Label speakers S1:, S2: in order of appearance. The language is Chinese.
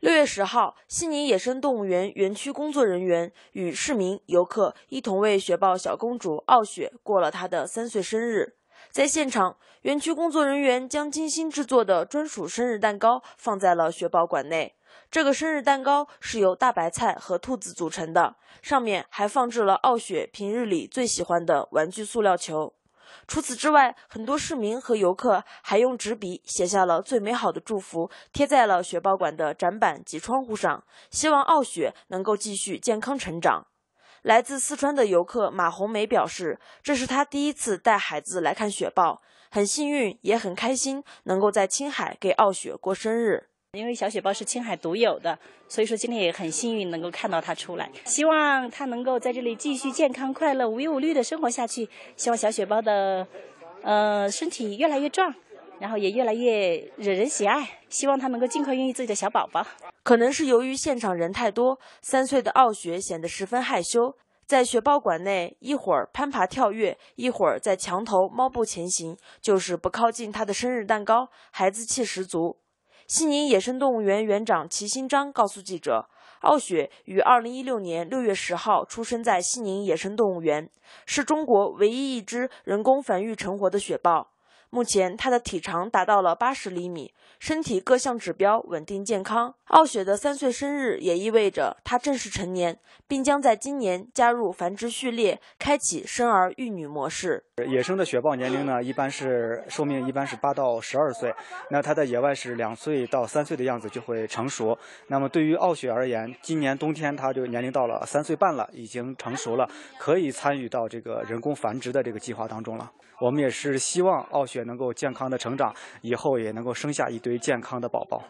S1: 六月十号，悉尼野生动物园园区工作人员与市民游客一同为雪豹小公主傲雪过了她的三岁生日。在现场，园区工作人员将精心制作的专属生日蛋糕放在了雪豹馆内。这个生日蛋糕是由大白菜和兔子组成的，上面还放置了傲雪平日里最喜欢的玩具塑料球。除此之外，很多市民和游客还用纸笔写下了最美好的祝福，贴在了雪豹馆的展板及窗户上，希望傲雪能够继续健康成长。来自四川的游客马红梅表示：“这是她第一次带孩子来看雪豹，很幸运，也很开心，能够在青海给傲雪过生日。”因为
S2: 小雪豹是青海独有的，所以说今天也很幸运能够看到它出来。希望它能够在这里继续健康、快乐、无忧无虑的生活下去。希望小雪豹的，呃，身体越来越壮，然后也越来越惹人喜爱。希望它能够尽快孕育自己的小宝宝。可能是由于现场人太多，三岁的傲雪显得十分害羞，在雪
S1: 豹馆内一会儿攀爬跳跃，一会儿在墙头猫步前行，就是不靠近它的生日蛋糕，孩子气十足。西宁野生动物园园长齐新章告诉记者：“傲雪于二零一六年六月十号出生在西宁野生动物园，是中国唯一一只人工繁育成活的雪豹。”目前它的体长达到了八十厘米，身体各项指标稳定健康。傲雪的三岁生日也意味着它正式成年，并将在今年加入繁殖序列，开启生儿
S3: 育女模式。野生的雪豹年龄呢，一般是寿命一般是八到十二岁，那它在野外是两岁到三岁的样子就会成熟。那么对于傲雪而言，今年冬天它就年龄到了三岁半了，已经成熟了，可以参与到这个人工繁殖的这个计划当中了。我们也是希望傲雪。也能够健康的成长，以后也能够生下一堆健康的宝宝。